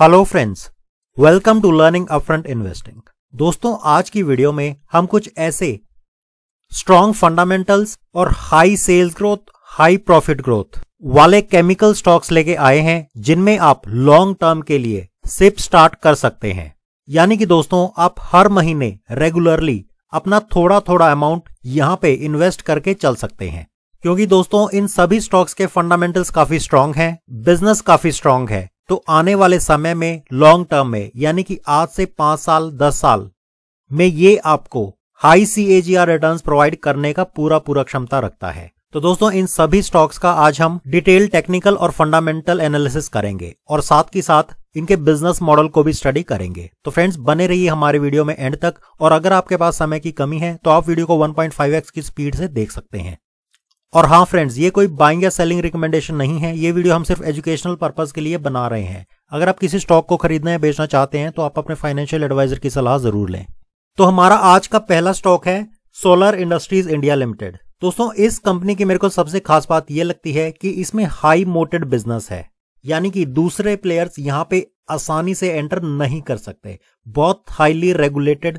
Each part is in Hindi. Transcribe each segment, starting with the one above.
Hello friends welcome to learning upfront investing दोस्तों आज की वीडियो में हम कुछ ऐसे स्ट्रॉन्ग फंडामेंटल्स और high sales growth high profit growth वाले केमिकल स्टॉक्स लेके आए हैं जिनमें आप लॉन्ग टर्म के लिए सिप स्टार्ट कर सकते हैं यानी कि दोस्तों आप हर महीने रेगुलरली अपना थोड़ा थोड़ा अमाउंट यहाँ पे इन्वेस्ट करके चल सकते हैं क्योंकि दोस्तों इन सभी स्टॉक्स के फंडामेंटल्स काफी स्ट्रांग हैं बिजनेस काफी स्ट्रांग है तो आने वाले समय में लॉन्ग टर्म में यानी कि आज से पांच साल दस साल में ये आपको high CAGR return provide करने का पूरा पूरा क्षमता रखता है तो दोस्तों इन सभी स्टॉक्स का आज हम डिटेल टेक्निकल और फंडामेंटल एनालिसिस करेंगे और साथ ही साथ इनके बिजनेस मॉडल को भी स्टडी करेंगे तो फ्रेंड्स बने रहिए हमारे वीडियो में एंड तक और अगर आपके पास समय की कमी है तो आप वीडियो को 1.5x की स्पीड से देख सकते हैं और हाँ फ्रेंड्स ये कोई बाइंग या सेलिंग रिकमेंडेशन नहीं है ये वीडियो हम सिर्फ एजुकेशनल पर्पज के लिए बना रहे हैं अगर आप किसी स्टॉक को खरीदना या बेचना चाहते हैं तो आप अपने फाइनेंशियल एडवाइजर की सलाह जरूर लें तो हमारा आज का पहला स्टॉक है सोलर इंडस्ट्रीज इंडिया लिमिटेड दोस्तों इस कंपनी की मेरे को सबसे खास बात यह लगती है कि इसमें हाई मोटेड बिजनेस है यानी कि दूसरे प्लेयर्स यहाँ पे आसानी से एंटर नहीं कर सकते बहुत हाईली रेगुलेटेड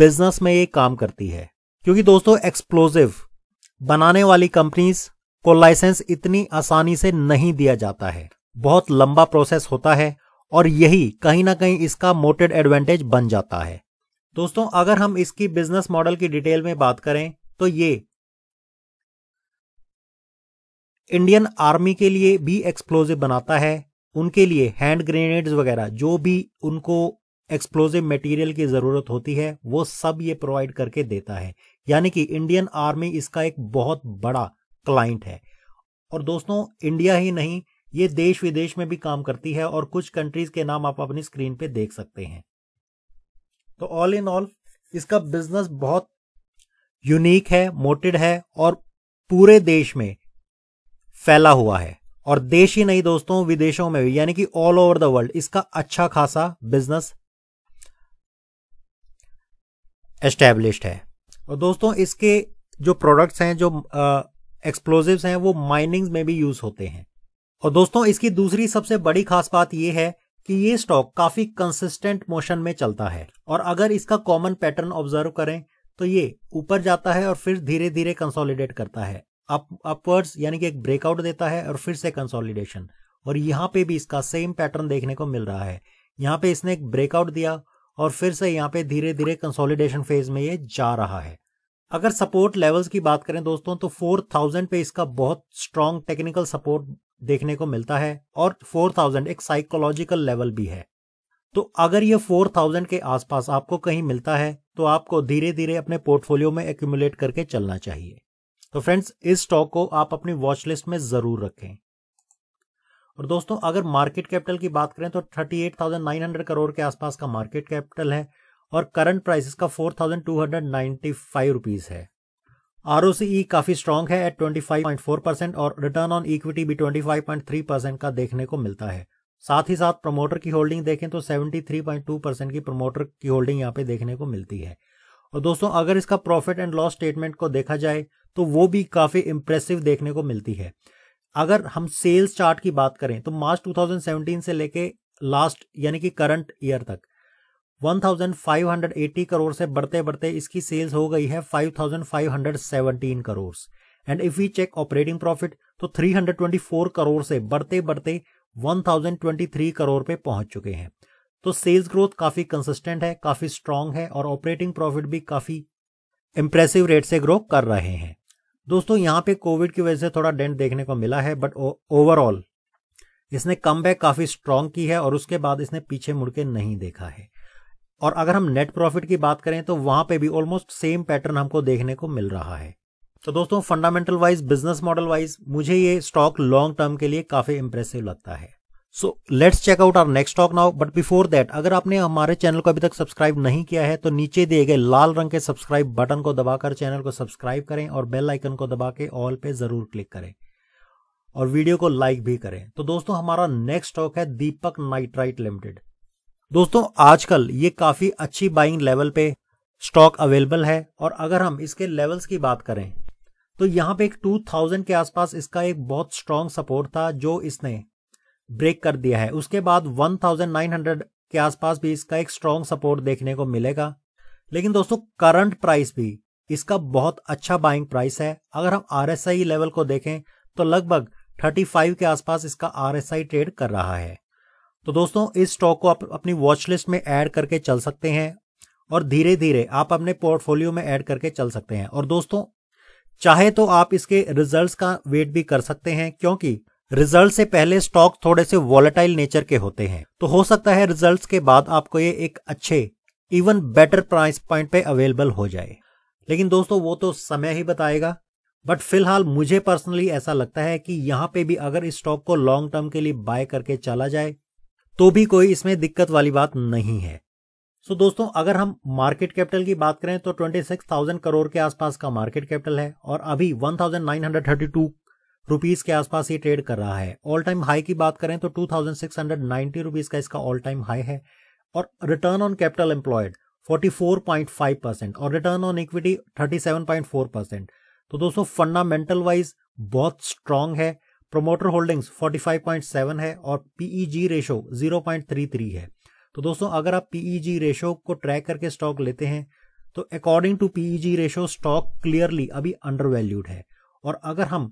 बिजनेस में ये काम करती है क्योंकि दोस्तों एक्सप्लोजिव बनाने वाली कंपनीज को लाइसेंस इतनी आसानी से नहीं दिया जाता है बहुत लंबा प्रोसेस होता है और यही कहीं ना कहीं इसका मोटेड एडवांटेज बन जाता है दोस्तों अगर हम इसकी बिजनेस मॉडल की डिटेल में बात करें तो ये इंडियन आर्मी के लिए भी एक्सप्लोजिव बनाता है उनके लिए हैंड ग्रेनेड्स वगैरह जो भी उनको एक्सप्लोजिव मटेरियल की जरूरत होती है वो सब ये प्रोवाइड करके देता है यानी कि इंडियन आर्मी इसका एक बहुत बड़ा क्लाइंट है और दोस्तों इंडिया ही नहीं ये देश विदेश में भी काम करती है और कुछ कंट्रीज के नाम आप अपनी स्क्रीन पे देख सकते हैं तो ऑल इन ऑल इसका बिजनेस बहुत यूनिक है मोटेड है और पूरे देश में फैला हुआ है और देश ही नहीं दोस्तों विदेशों में भी यानी कि ऑल ओवर द वर्ल्ड इसका अच्छा खासा बिजनेस एस्टेब्लिश्ड है और दोस्तों इसके जो प्रोडक्ट्स हैं जो एक्सप्लोजिव हैं वो माइनिंग में भी यूज होते हैं और दोस्तों इसकी दूसरी सबसे बड़ी खास बात यह है कि ये स्टॉक काफी कंसिस्टेंट मोशन में चलता है और अगर इसका कॉमन पैटर्न ऑब्जर्व करें तो ये ऊपर जाता है और फिर धीरे धीरे कंसोलिडेट करता है अप अपवर्ड्स यानी कि एक ब्रेकआउट देता है और फिर से कंसोलिडेशन और यहाँ पे भी इसका सेम पैटर्न देखने को मिल रहा है यहाँ पे इसने एक ब्रेकआउट दिया और फिर से यहाँ पे धीरे धीरे कंसोलिडेशन फेज में ये जा रहा है अगर सपोर्ट लेवल्स की बात करें दोस्तों तो 4000 पे इसका बहुत स्ट्रॉन्ग टेक्निकल सपोर्ट देखने को मिलता है और 4000 एक साइकोलॉजिकल लेवल भी है तो अगर ये 4000 के आसपास आपको कहीं मिलता है तो आपको धीरे धीरे अपने पोर्टफोलियो में एक्यूमुलेट करके चलना चाहिए तो फ्रेंड्स इस स्टॉक को आप अपनी वॉचलिस्ट में जरूर रखें और दोस्तों अगर मार्केट कैपिटल की बात करें तो 38,900 करोड़ के आसपास का मार्केट कैपिटल है और करंट प्राइस इसका four thousand two hundred ninety five rupees है आर e काफी स्ट्रांग है at twenty five point four percent और रिटर्न ऑन इक्विटी भी twenty five point three percent का देखने को मिलता है साथ ही साथ प्रमोटर की होल्डिंग देखें तो seventy three point two percent की प्रमोटर की होल्डिंग यहाँ पे देखने को मिलती है और दोस्तों अगर इसका प्रॉफिट एंड लॉस स्टेटमेंट को देखा जाए तो वो भी काफी इंप्रेसिव देखने को मिलती है अगर हम सेल्स चार्ट की बात करें तो मार्च 2017 से लेके लास्ट यानी कि करंट ईयर तक 1580 करोड़ से बढ़ते बढ़ते इसकी सेल्स हो गई है 5517 crore and if we check operating profit तो 324 करोड़ से बढ़ते बढ़ते 1023 करोड़ पे पहुंच चुके हैं तो सेल्स ग्रोथ काफी कंसिस्टेंट है काफी स्ट्रांग है और ऑपरेटिंग प्रॉफिट भी काफी इंप्रेसिव रेट से ग्रो कर रहे हैं दोस्तों यहाँ पे कोविड की वजह से थोड़ा डेंट देखने को मिला है बट ओवरऑल इसने कम काफी स्ट्रांग की है और उसके बाद इसने पीछे मुड़के नहीं देखा है और अगर हम नेट प्रॉफिट की बात करें तो वहां पे भी ऑलमोस्ट सेम पैटर्न हमको देखने को मिल रहा है तो दोस्तों fundamental wise business model wise मुझे ये स्टॉक लॉन्ग टर्म के लिए काफी इंप्रेसिव लगता है so let's check out our next stock now but before that अगर आपने हमारे चैनल को अभी तक सब्सक्राइब नहीं किया है तो नीचे दिए गए लाल रंग के सब्सक्राइब बटन को दबाकर चैनल को सब्सक्राइब करें और बेल आइकन को दबा के ऑल पे जरूर क्लिक करें और वीडियो को लाइक भी करें तो दोस्तों हमारा नेक्स्ट स्टॉक है दीपक नाइट्राइट लिमिटेड दोस्तों आजकल ये काफी अच्छी बाइंग लेवल पे स्टॉक अवेलेबल है और अगर हम इसके लेवल्स की बात करें तो यहाँ पे एक 2000 के आसपास इसका एक बहुत स्ट्रांग सपोर्ट था जो इसने ब्रेक कर दिया है उसके बाद 1900 के आसपास भी इसका एक स्ट्रांग सपोर्ट देखने को मिलेगा लेकिन दोस्तों करंट प्राइस भी इसका बहुत अच्छा बाइंग प्राइस है अगर हम आर लेवल को देखें तो लगभग 35 के आसपास इसका आर ट्रेड कर रहा है तो दोस्तों इस स्टॉक को आप अपनी वॉच लिस्ट में ऐड करके चल सकते हैं और धीरे धीरे आप अपने पोर्टफोलियो में ऐड करके चल सकते हैं और दोस्तों चाहे तो आप इसके रिजल्ट्स का वेट भी कर सकते हैं क्योंकि रिजल्ट से पहले स्टॉक थोड़े से वॉलेटाइल नेचर के होते हैं तो हो सकता है रिजल्ट के बाद आपको ये एक अच्छे इवन बेटर प्राइस पॉइंट पे अवेलेबल हो जाए लेकिन दोस्तों वो तो समय ही बताएगा बट फिलहाल मुझे पर्सनली ऐसा लगता है कि यहां पे भी अगर इस स्टॉक को लॉन्ग टर्म के लिए बाय करके चला जाए तो भी कोई इसमें दिक्कत वाली बात नहीं है सो so दोस्तों अगर हम मार्केट कैपिटल की बात करें तो 26,000 करोड़ के आसपास का मार्केट कैपिटल है और अभी 1,932 रुपीस के आसपास ये ट्रेड कर रहा है ऑल टाइम हाई की बात करें तो 2,690 रुपीस का इसका ऑल टाइम हाई है और return on capital employed 44.5 percent और रिटर्न ऑन इक्विटी 37.4 परसेंट तो दोस्तों फंडामेंटल वाइज बहुत स्ट्रांग है प्रोमोटर होल्डिंग्स 45.7 है और पीईजी रेशो 0.33 है तो दोस्तों अगर आप पीईजी रेशो e को ट्रैक करके स्टॉक लेते हैं तो according to PEG ratio stock clearly अभी अंडर वैल्यूड है और अगर हम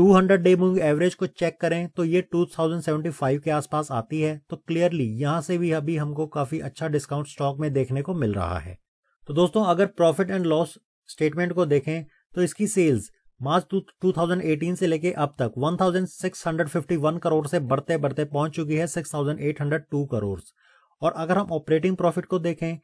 200 डे मूविंग एवरेज को चेक करें तो ये 2075 के आसपास आती है तो क्लियरली यहां से भी अभी हमको काफी अच्छा डिस्काउंट स्टॉक में देखने को मिल रहा है तो दोस्तों अगर प्रॉफिट एंड लॉस स्टेटमेंट को देखें तो इसकी सेल्स मार्च 2018 से लेके अब तक 1651 करोड़ से बढ़ते बढ़ते पहुंच चुकी है 6802 करोड़ और अगर हम ऑपरेटिंग प्रॉफिट को देखें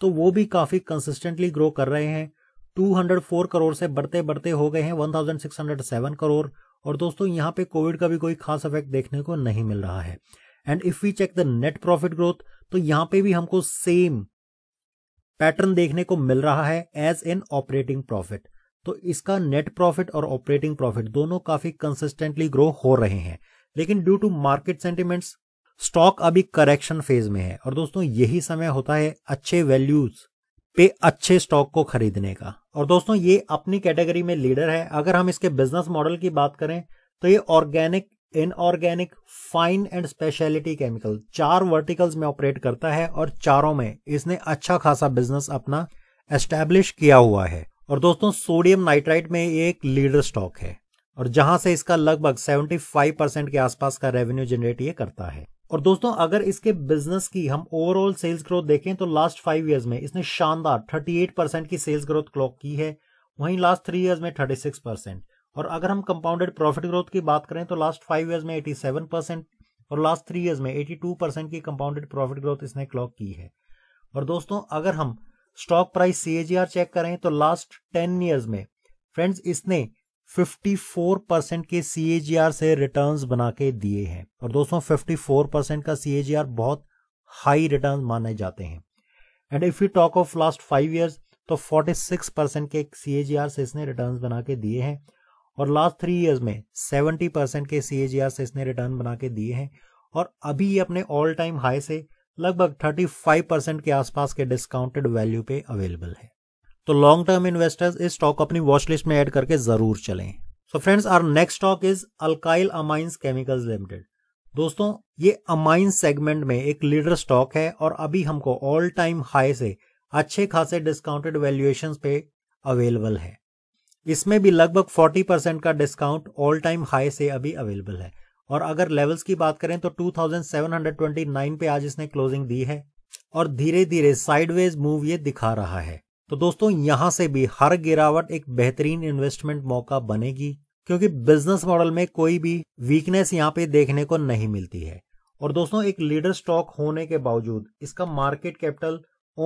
तो वो भी काफी कंसिस्टेंटली ग्रो कर रहे हैं 204 करोड़ से बढ़ते बढ़ते हो गए हैं 1607 करोड़ और दोस्तों यहाँ पे कोविड का भी कोई खास इफेक्ट देखने को नहीं मिल रहा है and if we check the net profit growth तो यहाँ पे भी हमको सेम पैटर्न देखने को मिल रहा है एज इन ऑपरेटिंग प्रॉफिट तो इसका नेट प्रॉफिट और ऑपरेटिंग प्रॉफिट दोनों काफी कंसिस्टेंटली ग्रो हो रहे हैं लेकिन due to market sentiments stock अभी करेक्शन फेज में है और दोस्तों यही समय होता है अच्छे वैल्यूज पे अच्छे स्टॉक को खरीदने का और दोस्तों ये अपनी कैटेगरी में लीडर है अगर हम इसके बिजनेस मॉडल की बात करें तो ये organic inorganic fine and speciality chemical चार वर्टिकल्स में ऑपरेट करता है और चारों में इसने अच्छा खासा बिजनेस अपना एस्टेब्लिश किया हुआ है और दोस्तों सोडियम नाइट्राइट में एक लीडर स्टॉक है और जहां से इसका लगभग 75 परसेंट के आसपास का रेवेन्यू जनरेट ये करता है और दोस्तों अगर इसके बिजनेस की हम ओवरऑल सेल्स ग्रोथ देखें तो लास्ट फाइव ईयर्स में इसने शानदार 38 परसेंट की सेल्स ग्रोथ क्लॉक की है वहीं लास्ट थ्री ईयर्स में 36 परसेंट और अगर हम कंपाउंडेड प्रॉफिट ग्रोथ की बात करें तो लास्ट फाइव ईयर्स में एटी परसेंट और लास्ट थ्री ईयर्स में एटी परसेंट की कंपाउंडेड प्रॉफिट ग्रोथ इसने क्लॉक की है और दोस्तों अगर हम स्टॉक प्राइस सीएजीआर चेक करें तो लास्ट टेन ईयर्स में फ्रेंड्स इसने 54 परसेंट के सीएजीआर से रिटर्न्स बना के दिए हैं और दोस्तों 54 परसेंट का सीएजीआर बहुत हाई रिटर्न माने जाते हैं and if you talk of last five years तो 46 परसेंट के सीएजीआर से इसने रिटर्न बना के दिए हैं और लास्ट थ्री ईयर्स में 70 परसेंट के सीएजीआर से इसने रिटर्न बना के दिए हैं और अभी ये अपने ऑल टाइम हाई से लगभग 35 परसेंट के आसपास के डिस्काउंटेड वैल्यू पे अवेलेबल है तो लॉन्ग टर्म इन्वेस्टर्स इस स्टॉक अपनी वॉचलिस्ट में ऐड करके जरूर चलें so friends our next stock is Alkyl Amines Chemicals Limited दोस्तों ये अमाइंस सेगमेंट में एक लीडर स्टॉक है और अभी हमको ऑल टाइम हाई से अच्छे खासे डिस्काउंटेड वैल्यूएशन पे अवेलेबल है इसमें भी लगभग 40 परसेंट का डिस्काउंट ऑल टाइम हाई से अभी अवेलेबल है और अगर लेवल्स की बात करें तो 2729 पे आज इसने क्लोजिंग दी है और धीरे धीरे साइडवेज मूव ये दिखा रहा है तो दोस्तों यहां से भी हर गिरावट एक बेहतरीन इन्वेस्टमेंट मौका बनेगी क्योंकि बिजनेस मॉडल में कोई भी वीकनेस यहाँ पे देखने को नहीं मिलती है और दोस्तों एक लीडर स्टॉक होने के बावजूद इसका मार्केट कैपिटल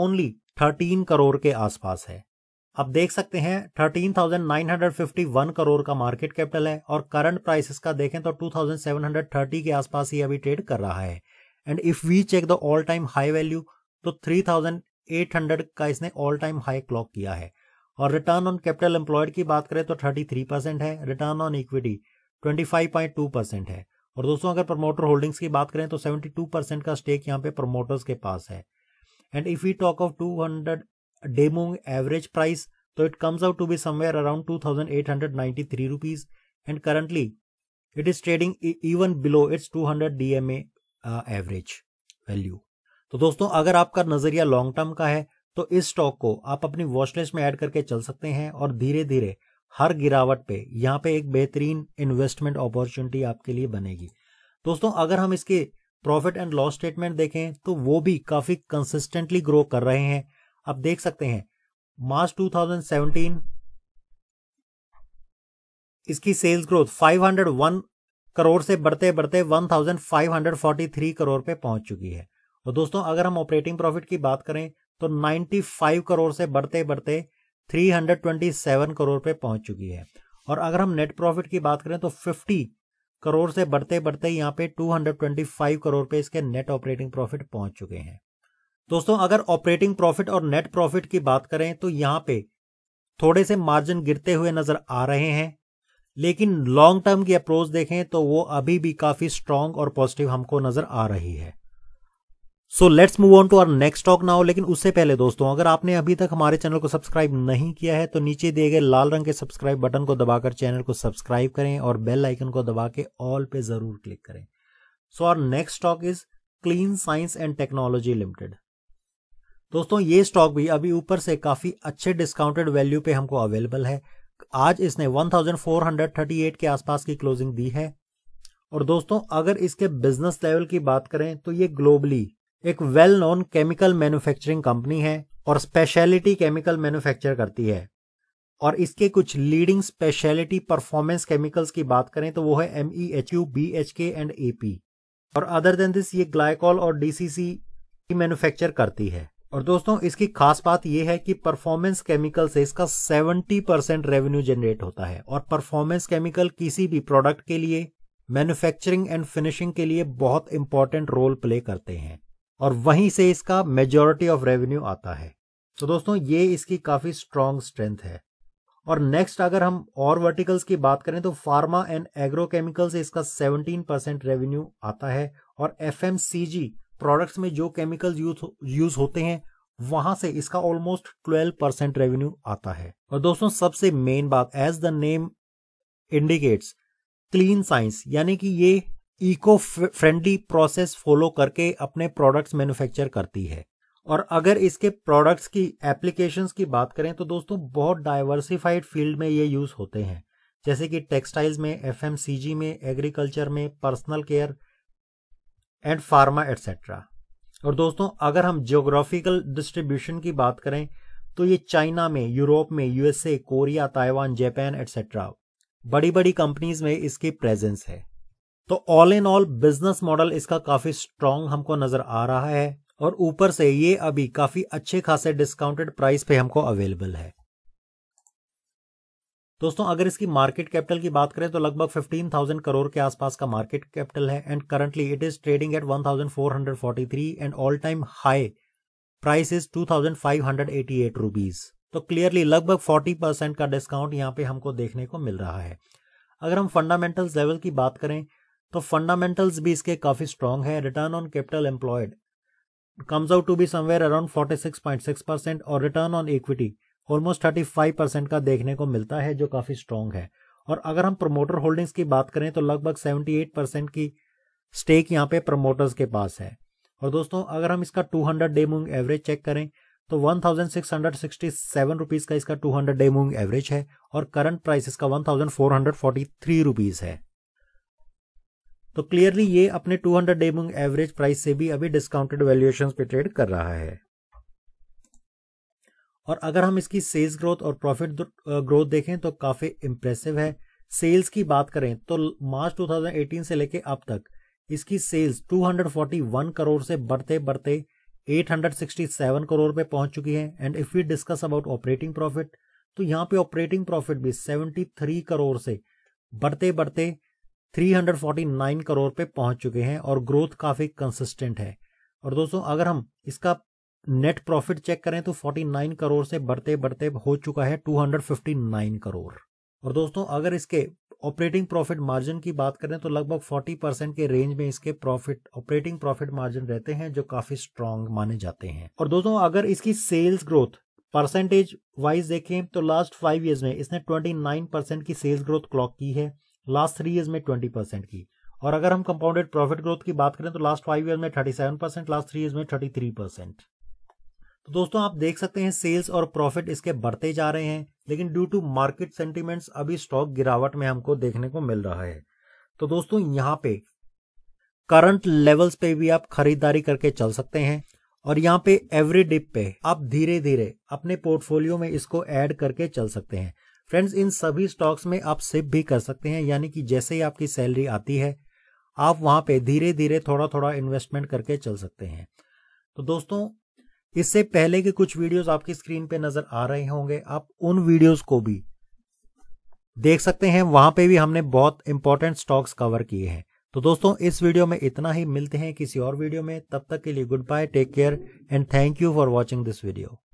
ओनली 13 करोड़ के आसपास है आप देख सकते हैं thirteen thousand nine hundred fifty one crore का मार्केट कैपिटल है और करंट प्राइसेस का देखें तो two thousand seven hundred thirty के आसपास ही अभी ट्रेड कर रहा है and if we check the all time high value तो थ्री थाउजेंड एट हंड्रेड का इसने ऑल टाइम हाई क्लॉक किया है और रिटर्न ऑन कैपिटल एम्प्लॉयड की बात करें तो थर्टी थ्री परसेंट है return on equity twenty five point two percent है और दोस्तों अगर प्रमोटर होल्डिंग्स की बात करें तो सेवेंटी टू परसेंट का स्टेक यहाँ पे प्रमोटर्स के पास है and if we talk of two hundred Demong average price. So it comes out to be somewhere around 2893 rupees and currently it is trading e, even below its 200 DMA average value तो दोस्तों अगर आपका नजरिया लॉन्ग टर्म का है तो इस स्टॉक को आप अपनी वॉचलिस्ट में ऐड करके चल सकते हैं और धीरे धीरे हर गिरावट पे यहाँ पे एक बेहतरीन इन्वेस्टमेंट अपॉर्चुनिटी आपके लिए बनेगी दोस्तों अगर हम इसके प्रॉफिट एंड लॉस स्टेटमेंट देखें तो वो भी काफी कंसिस्टेंटली ग्रो कर रहे हैं आप देख सकते हैं मार्च 2017 इसकी सेल्स ग्रोथ 501 करोड़ से बढ़ते बढ़ते 1543 करोड़ पे पहुंच चुकी है और दोस्तों अगर हम ऑपरेटिंग प्रॉफिट की बात करें तो 95 करोड़ से बढ़ते बढ़ते 327 करोड़ पे पहुंच चुकी है और अगर हम नेट प्रॉफिट की बात करें तो 50 करोड़ से बढ़ते बढ़ते यहाँ पे 225 करोड़ पे इसके नेट ऑपरेटिंग प्रॉफिट पहुंच चुके हैं दोस्तों अगर ऑपरेटिंग प्रॉफिट और नेट प्रॉफिट की बात करें तो यहां पे थोड़े से मार्जिन गिरते हुए नजर आ रहे हैं लेकिन लॉन्ग टर्म की अप्रोच देखें तो वो अभी भी काफी स्ट्रांग और पॉजिटिव हमको नजर आ रही है so let's move on to our next stock now लेकिन उससे पहले दोस्तों अगर आपने अभी तक हमारे चैनल को सब्सक्राइब नहीं किया है तो नीचे दिए गए लाल रंग के सब्सक्राइब बटन को दबाकर चैनल को सब्सक्राइब करें और बेल आइकन को दबा के ऑल पे जरूर क्लिक करें so our next stock is Clean Science and Technology Limited दोस्तों ये स्टॉक भी अभी ऊपर से काफी अच्छे डिस्काउंटेड वैल्यू पे हमको अवेलेबल है आज इसने 1438 के आसपास की क्लोजिंग दी है और दोस्तों अगर इसके बिजनेस लेवल की बात करें तो ये ग्लोबली एक well known chemical manufacturing company है और स्पेशलिटी केमिकल मैन्युफैक्चर करती है और इसके कुछ लीडिंग स्पेशलिटी परफॉर्मेंस केमिकल्स की बात करें तो वो है M E H U B H के एंड ए पी और अदर देन दिस ये ग्लाइकॉल और डीसीसी की मैन्युफैक्चर करती है और दोस्तों इसकी खास बात यह है कि परफॉर्मेंस केमिकल से इसका 70 परसेंट रेवेन्यू जनरेट होता है और परफॉर्मेंस केमिकल किसी भी प्रोडक्ट के लिए मैन्युफैक्चरिंग एंड फिनिशिंग के लिए बहुत इंपॉर्टेंट रोल प्ले करते हैं और वहीं से इसका मेजोरिटी ऑफ रेवेन्यू आता है तो दोस्तों ये इसकी काफी स्ट्रांग स्ट्रेंथ है और नेक्स्ट अगर हम और वर्टिकल्स की बात करें तो फार्मा एंड एग्रोकेमिकल से इसका 17 परसेंट रेवेन्यू आता है और एफ प्रोडक्ट्स में जो केमिकल्स यूज यूज होते हैं वहां से इसका ऑलमोस्ट 12 परसेंट रेवेन्यू आता है और दोस्तों सबसे मेन बात as the name indicates Clean Science यानी कि ये इको फ्रेंडली प्रोसेस फॉलो करके अपने प्रोडक्ट्स मैन्युफैक्चर करती है और अगर इसके प्रोडक्ट्स की एप्लीकेशन की बात करें तो दोस्तों बहुत डाइवर्सिफाइड फील्ड में ये यूज होते हैं जैसे कि टेक्सटाइल्स में एफ में एग्रीकल्चर में personal care and pharma etcetera और दोस्तों अगर हम जियोग्राफिकल डिस्ट्रीब्यूशन की बात करें तो ये चाइना में यूरोप में USA Korea Taiwan Japan etcetera बड़ी बड़ी कंपनीज में इसकी प्रेजेंस है तो all in all business model इसका काफी स्ट्रांग हमको नजर आ रहा है और ऊपर से ये अभी काफी अच्छे खासे डिस्काउंटेड प्राइस पे हमको अवेलेबल है दोस्तों अगर इसकी मार्केट कैपिटल की बात करें तो लगभग 15,000 करोड़ के आसपास का मार्केट कैपिटल है and currently it is trading at 1,443 and all time high price is 2,588 rupees तो क्लियरली लगभग 40 परसेंट का डिस्काउंट यहाँ पे हमको देखने को मिल रहा है अगर हम फंडामेंटल्स लेवल की बात करें तो फंडामेंटल्स भी इसके काफी स्ट्रांग है return on capital employed comes out to be somewhere around six percent और return on equity almost 35 percent का देखने को मिलता है जो काफ़ी स्ट्रॉन्ग है और अगर हम प्रमोटर होल्डिंग्स की बात करें तो लगभग 78 परसेंट की स्टेक यहाँ पे प्रमोटर्स के पास है और दोस्तों अगर हम इसका 200 डे मूविंग एवरेज चेक करें तो 1667 रुपीस का इसका 200 डे मूविंग एवरेज है और करंट प्राइस इसका 1443 रुपीस है तो क्लियरली ये अपने 200 डे मूविंग एवरेज प्राइस से भी अभी डिस्काउंटेड वैल्यूएशन पे ट्रेड कर रहा है और अगर हम इसकी सेल्स ग्रोथ और प्रॉफिट ग्रोथ देखें तो काफ़ी इम्प्रेसिव है सेल्स की बात करें तो मार्च 2018 से लेके अब तक इसकी सेल्स 241 करोड़ से बढ़ते बढ़ते 867 करोड़ पे पहुंच चुकी है and if we discuss about operating profit तो यहाँ पे ऑपरेटिंग प्रॉफिट भी 73 करोड़ से बढ़ते बढ़ते 349 करोड़ पे पहुंच चुके हैं और ग्रोथ काफी कंसिस्टेंट है और दोस्तों अगर हम इसका नेट प्रॉफिट चेक करें तो 49 करोड़ से बढ़ते बढ़ते हो चुका है 259 करोड़ और दोस्तों अगर इसके ऑपरेटिंग प्रॉफिट मार्जिन की बात करें तो लगभग 40 परसेंट के रेंज में इसके प्रॉफिट ऑपरेटिंग प्रॉफिट मार्जिन रहते हैं जो काफी स्ट्रांग माने जाते हैं और दोस्तों अगर इसकी सेल्स ग्रोथ परसेंटेज वाइज देखें तो लास्ट फाइव ईयर्स में इसने ट्वेंटी परसेंट की सेल्स ग्रोथ क्लॉक की है लास्ट थ्री ईयर्स में ट्वेंटी परसेंट की और अगर हम कंपाउंडेड प्रॉफिट ग्रोथ की बात करें तो लास्ट फाइव ईयर में seven percent last three year में थ्री परसेंट तो दोस्तों आप देख सकते हैं सेल्स और प्रॉफिट इसके बढ़ते जा रहे हैं लेकिन ड्यू टू मार्केट सेंटिमेंट्स अभी स्टॉक गिरावट में हमको देखने को मिल रहा है तो दोस्तों यहाँ पे करंट लेवल्स पे भी आप खरीदारी करके चल सकते हैं और यहाँ पे एवरी डिप पे आप धीरे धीरे अपने पोर्टफोलियो में इसको एड करके चल सकते हैं फ्रेंड्स इन सभी स्टॉक्स में आप सिप भी कर सकते हैं यानी कि जैसे ही आपकी सैलरी आती है आप वहां पे धीरे धीरे थोड़ा थोड़ा इन्वेस्टमेंट करके चल सकते हैं तो दोस्तों इससे पहले के कुछ वीडियोस आपकी स्क्रीन पे नजर आ रहे होंगे आप उन वीडियोस को भी देख सकते हैं वहां पे भी हमने बहुत इंपॉर्टेंट स्टॉक्स कवर किए हैं तो दोस्तों इस वीडियो में इतना ही मिलते हैं किसी और वीडियो में तब तक के लिए goodbye take care and thank you for watching this video